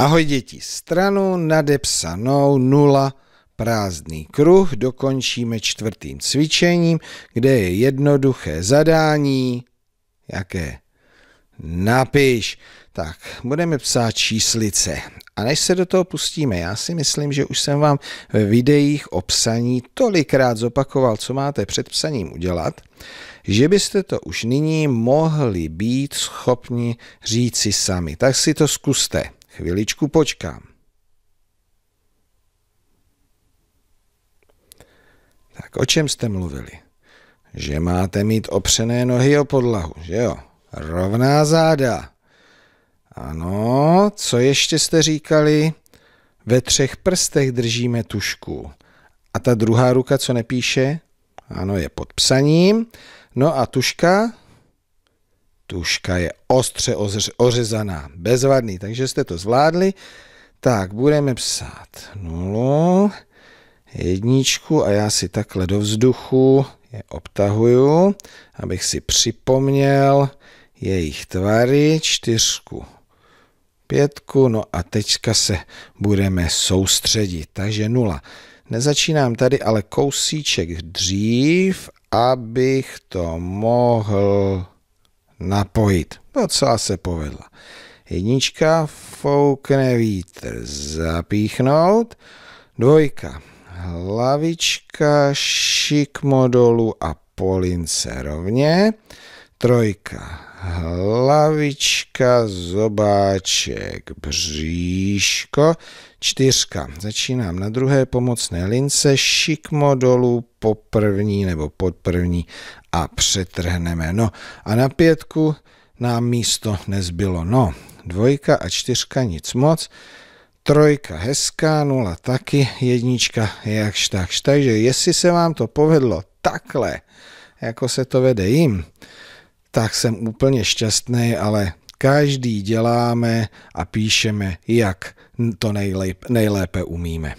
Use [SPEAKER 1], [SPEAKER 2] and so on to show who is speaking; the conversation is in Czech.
[SPEAKER 1] Ahoj děti, stranu nadepsanou 0, prázdný kruh dokončíme čtvrtým cvičením, kde je jednoduché zadání. Jaké? Napiš. Tak, budeme psát číslice. A než se do toho pustíme, já si myslím, že už jsem vám ve videích o psaní tolikrát zopakoval, co máte před psaním udělat, že byste to už nyní mohli být schopni říci sami. Tak si to zkuste. Chviličku počkám. Tak o čem jste mluvili? Že máte mít opřené nohy o podlahu, že jo? Rovná záda. Ano, co ještě jste říkali? Ve třech prstech držíme tušku. A ta druhá ruka, co nepíše? Ano, je pod psaním. No a tuška Tuška je ostře ořezaná, bezvadný, takže jste to zvládli. Tak, budeme psát nulu, jedničku a já si takhle do vzduchu je obtahuju, abych si připomněl jejich tvary, čtyřku, pětku, no a teďka se budeme soustředit, takže nula. Nezačínám tady, ale kousíček dřív, abych to mohl napojit. Docela no, se povedla. Jednička, foukne vítr, zapíchnout. Dvojka, hlavička, šikmo dolů a polince rovně. Trojka, Hlavička, zobáček, bříško, čtyřka. Začínám na druhé pomocné lince, šikmo dolů po první nebo pod první a přetrhneme. No a na pětku nám místo nezbylo. No, dvojka a čtyřka nic moc, trojka hezká, nula taky, jednička jakž takž. Takže jestli se vám to povedlo takhle, jako se to vede jim, tak jsem úplně šťastný, ale každý děláme a píšeme, jak to nejlépe, nejlépe umíme.